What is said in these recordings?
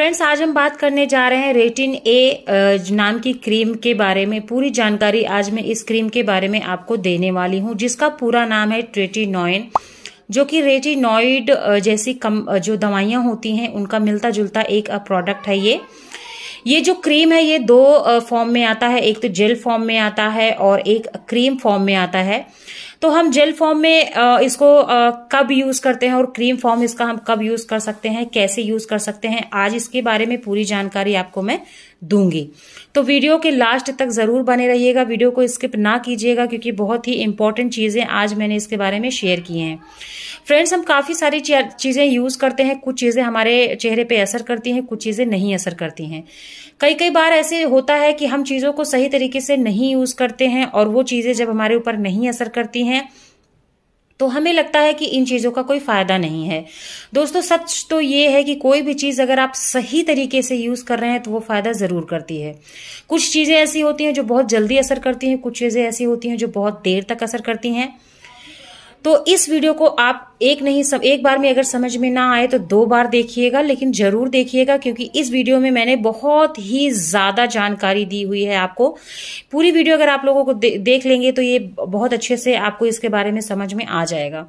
friends आज हम बात करने जा रहे हैं रेटिन ए नाम की क्रीम के बारे में पूरी जानकारी आज मैं इस क्रीम के बारे में आपको देने वाली हूं जिसका पूरा नाम है ट्रेटिनॉइन जो कि रेटिनॉइड जैसी कम जो दवाइयां होती हैं उनका मिलता जुलता एक प्रोडक्ट है ये ये जो क्रीम है ये दो फॉर्म में आता है एक तो जेल फॉर्म में आता है और एक क्रीम फॉर्म में आता है तो हम जेल फॉर्म में इसको कब यूज करते हैं और क्रीम फॉर्म इसका हम कब यूज कर सकते हैं कैसे यूज कर सकते हैं आज इसके बारे में पूरी जानकारी आपको मैं दूंगी तो वीडियो के लास्ट तक ज़रूर बने रहिएगा वीडियो को स्किप ना कीजिएगा क्योंकि बहुत ही इंपॉर्टेंट चीज़ें आज मैंने इसके बारे में शेयर की हैं फ्रेंड्स हम काफ़ी सारी चीज़ें यूज़ करते हैं कुछ चीज़ें हमारे चेहरे पे असर करती हैं कुछ चीज़ें नहीं असर करती हैं कई कई बार ऐसे होता है कि हम चीज़ों को सही तरीके से नहीं यूज़ करते हैं और वो चीज़ें जब हमारे ऊपर नहीं असर करती हैं तो हमें लगता है कि इन चीज़ों का कोई फ़ायदा नहीं है दोस्तों सच तो ये है कि कोई भी चीज़ अगर आप सही तरीके से यूज़ कर रहे हैं तो वो फ़ायदा ज़रूर करती है कुछ चीज़ें ऐसी होती हैं जो बहुत जल्दी असर करती हैं कुछ चीज़ें ऐसी होती हैं जो बहुत देर तक असर करती हैं तो इस वीडियो को आप एक नहीं सब एक बार में अगर समझ में ना आए तो दो बार देखिएगा लेकिन जरूर देखिएगा क्योंकि इस वीडियो में मैंने बहुत ही ज़्यादा जानकारी दी हुई है आपको पूरी वीडियो अगर आप लोगों को दे, देख लेंगे तो ये बहुत अच्छे से आपको इसके बारे में समझ में आ जाएगा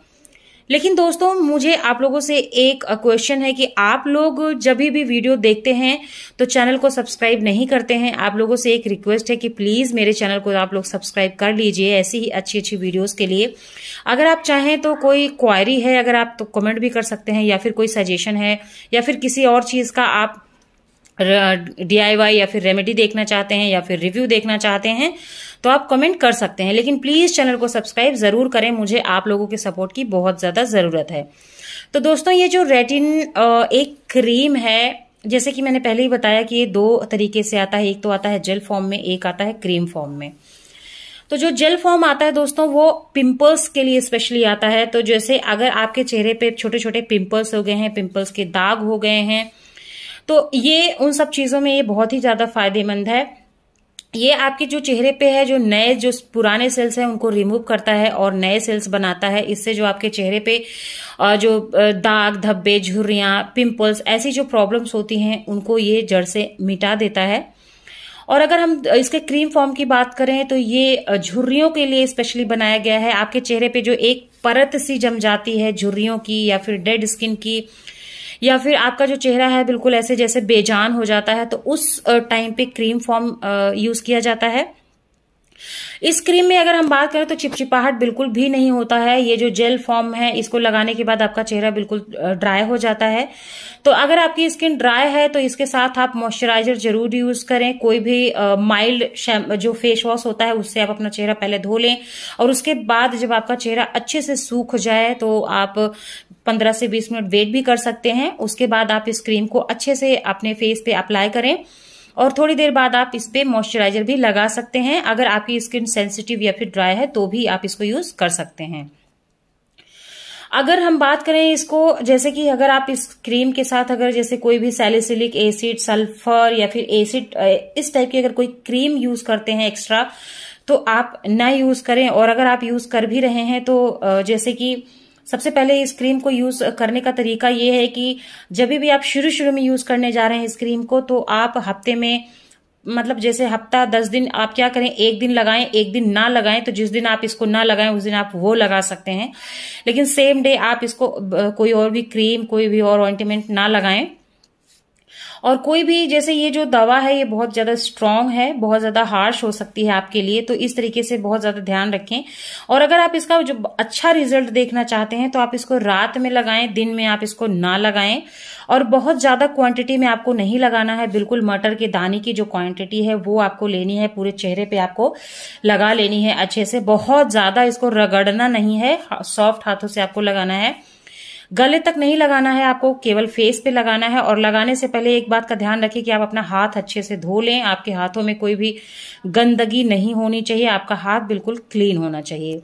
लेकिन दोस्तों मुझे आप लोगों से एक क्वेश्चन है कि आप लोग जब भी वीडियो देखते हैं तो चैनल को सब्सक्राइब नहीं करते हैं आप लोगों से एक रिक्वेस्ट है कि प्लीज़ मेरे चैनल को आप लोग सब्सक्राइब कर लीजिए ऐसी ही अच्छी अच्छी वीडियोज़ के लिए अगर आप चाहें तो कोई क्वायरी है अगर आप तो कमेंट भी कर सकते हैं या फिर कोई सजेशन है या फिर किसी और चीज़ का आप डी या फिर रेमेडी देखना चाहते हैं या फिर रिव्यू देखना चाहते हैं तो आप कमेंट कर सकते हैं लेकिन प्लीज़ चैनल को सब्सक्राइब ज़रूर करें मुझे आप लोगों के सपोर्ट की बहुत ज़्यादा ज़रूरत है तो दोस्तों ये जो रेटिन एक क्रीम है जैसे कि मैंने पहले ही बताया कि ये दो तरीके से आता है एक तो आता है जेल फॉर्म में एक आता है क्रीम फॉर्म में तो जो जेल फॉर्म आता है दोस्तों वो पिंपल्स के लिए स्पेशली आता है तो जैसे अगर आपके चेहरे पे छोटे छोटे पिंपल्स हो गए हैं पिंपल्स के दाग हो गए हैं तो ये उन सब चीज़ों में ये बहुत ही ज़्यादा फायदेमंद है ये आपके जो चेहरे पे है जो नए जो पुराने सेल्स हैं उनको रिमूव करता है और नए सेल्स बनाता है इससे जो आपके चेहरे पे जो दाग धब्बे झुर्रियां पिंपल्स ऐसी जो प्रॉब्लम्स होती हैं उनको ये जड़ से मिटा देता है और अगर हम इसके क्रीम फॉर्म की बात करें तो ये झुर्रियों के लिए स्पेशली बनाया गया है आपके चेहरे पे जो एक परत सी जम जाती है झुर्रियों की या फिर डेड स्किन की या फिर आपका जो चेहरा है बिल्कुल ऐसे जैसे बेजान हो जाता है तो उस टाइम पे क्रीम फॉर्म यूज किया जाता है इस क्रीम में अगर हम बात करें तो चिपचिपाहट बिल्कुल भी नहीं होता है ये जो जेल फॉर्म है इसको लगाने के बाद आपका चेहरा बिल्कुल ड्राई हो जाता है तो अगर आपकी स्किन ड्राई है तो इसके साथ आप मॉइस्चराइजर जरूर यूज करें कोई भी माइल्ड जो फेस वॉश होता है उससे आप अपना चेहरा पहले धो लें और उसके बाद जब आपका चेहरा अच्छे से सूख जाए तो आप पंद्रह से बीस मिनट वेट भी कर सकते हैं उसके बाद आप इस क्रीम को अच्छे से अपने फेस पे अप्लाई करें और थोड़ी देर बाद आप इस पर मॉइस्चराइजर भी लगा सकते हैं अगर आपकी स्किन सेंसिटिव या फिर ड्राई है तो भी आप इसको यूज कर सकते हैं अगर हम बात करें इसको जैसे कि अगर आप इस क्रीम के साथ अगर जैसे कोई भी सैलिसिलिक एसिड सल्फर या फिर एसिड इस टाइप की अगर कोई क्रीम यूज करते हैं एक्स्ट्रा तो आप ना यूज करें और अगर आप यूज कर भी रहे हैं तो जैसे कि सबसे पहले इस क्रीम को यूज करने का तरीका ये है कि जब भी आप शुरू शुरू में यूज करने जा रहे हैं इस क्रीम को तो आप हफ्ते में मतलब जैसे हफ्ता दस दिन आप क्या करें एक दिन लगाएं एक दिन ना लगाएं तो जिस दिन आप इसको ना लगाएं उस दिन आप वो लगा सकते हैं लेकिन सेम डे आप इसको कोई और भी क्रीम कोई भी और ऑइंटमेंट ना लगाएं और कोई भी जैसे ये जो दवा है ये बहुत ज़्यादा स्ट्रांग है बहुत ज़्यादा हार्श हो सकती है आपके लिए तो इस तरीके से बहुत ज़्यादा ध्यान रखें और अगर आप इसका जो अच्छा रिजल्ट देखना चाहते हैं तो आप इसको रात में लगाएं दिन में आप इसको ना लगाएं और बहुत ज़्यादा क्वांटिटी में आपको नहीं लगाना है बिल्कुल मटर के दाने की जो क्वांटिटी है वो आपको लेनी है पूरे चेहरे पे आपको लगा लेनी है अच्छे से बहुत ज़्यादा इसको रगड़ना नहीं है सॉफ्ट हाथों से आपको लगाना है गले तक नहीं लगाना है आपको केवल फेस पे लगाना है और लगाने से पहले एक बात का ध्यान रखें कि आप अपना हाथ अच्छे से धो लें आपके हाथों में कोई भी गंदगी नहीं होनी चाहिए आपका हाथ बिल्कुल क्लीन होना चाहिए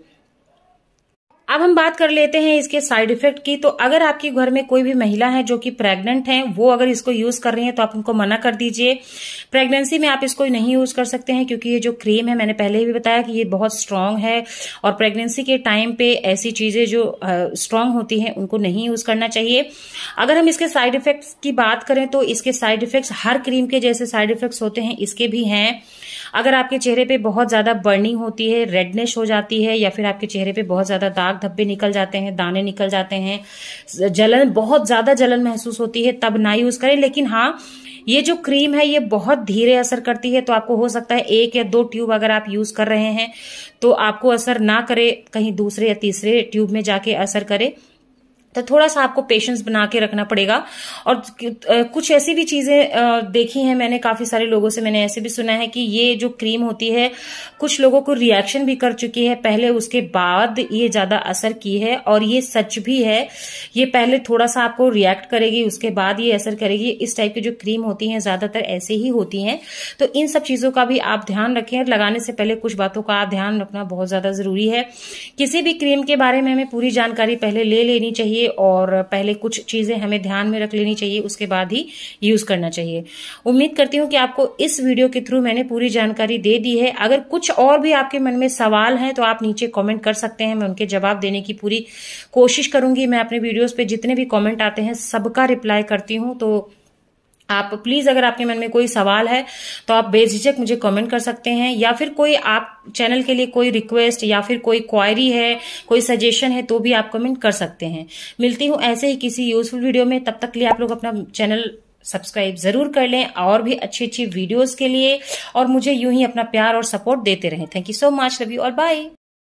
अब हम बात कर लेते हैं इसके साइड इफेक्ट की तो अगर आपके घर में कोई भी महिला है जो कि प्रेग्नेंट है वो अगर इसको यूज कर रही है तो आप उनको मना कर दीजिए प्रेगनेंसी में आप इसको नहीं यूज कर सकते हैं क्योंकि ये जो क्रीम है मैंने पहले भी बताया कि ये बहुत स्ट्रांग है और प्रेगनेंसी के टाइम पे ऐसी चीजें जो स्ट्रांग होती है उनको नहीं यूज करना चाहिए अगर हम इसके साइड इफेक्ट की बात करें तो इसके साइड इफेक्ट हर क्रीम के जैसे साइड इफेक्ट होते हैं इसके भी हैं अगर आपके चेहरे पे बहुत ज्यादा बर्निंग होती है रेडनेस हो जाती है या फिर आपके चेहरे पे बहुत ज्यादा दाग दाग धब्बे निकल जाते हैं दाने निकल जाते हैं जलन बहुत ज्यादा जलन महसूस होती है तब ना यूज करें लेकिन हाँ ये जो क्रीम है ये बहुत धीरे असर करती है तो आपको हो सकता है एक या दो ट्यूब अगर आप यूज कर रहे हैं तो आपको असर ना करे कहीं दूसरे या तीसरे ट्यूब में जाके असर करे तो थोड़ा सा आपको पेशेंस बना के रखना पड़ेगा और कुछ ऐसी भी चीज़ें देखी हैं मैंने काफ़ी सारे लोगों से मैंने ऐसे भी सुना है कि ये जो क्रीम होती है कुछ लोगों को रिएक्शन भी कर चुकी है पहले उसके बाद ये ज़्यादा असर की है और ये सच भी है ये पहले थोड़ा सा आपको रिएक्ट करेगी उसके बाद ये असर करेगी इस टाइप की जो क्रीम होती है ज़्यादातर ऐसे ही होती हैं तो इन सब चीज़ों का भी आप ध्यान रखें लगाने से पहले कुछ बातों का ध्यान रखना बहुत ज़्यादा ज़रूरी है किसी भी क्रीम के बारे में हमें पूरी जानकारी पहले ले लेनी चाहिए और पहले कुछ चीज़ें हमें ध्यान में रख लेनी चाहिए उसके बाद ही यूज़ करना चाहिए उम्मीद करती हूँ कि आपको इस वीडियो के थ्रू मैंने पूरी जानकारी दे दी है अगर कुछ और भी आपके मन में सवाल है तो आप नीचे कॉमेंट कर सकते हैं मैं उनके जवाब देने की पूरी कोशिश करूंगी मैं अपने वीडियोज़ पे जितने भी कॉमेंट आते हैं सबका रिप्लाई करती हूँ तो आप प्लीज अगर आपके मन में कोई सवाल है तो आप बेझिझक मुझे कमेंट कर सकते हैं या फिर कोई आप चैनल के लिए कोई रिक्वेस्ट या फिर कोई क्वायरी है कोई सजेशन है तो भी आप कमेंट कर सकते हैं मिलती हूँ ऐसे ही किसी यूजफुल वीडियो में तब तक लिए आप लोग अपना चैनल सब्सक्राइब जरूर कर लें और भी अच्छी अच्छी वीडियोज के लिए और मुझे यूं ही अपना प्यार और सपोर्ट देते रहें thank you so much love you और बाय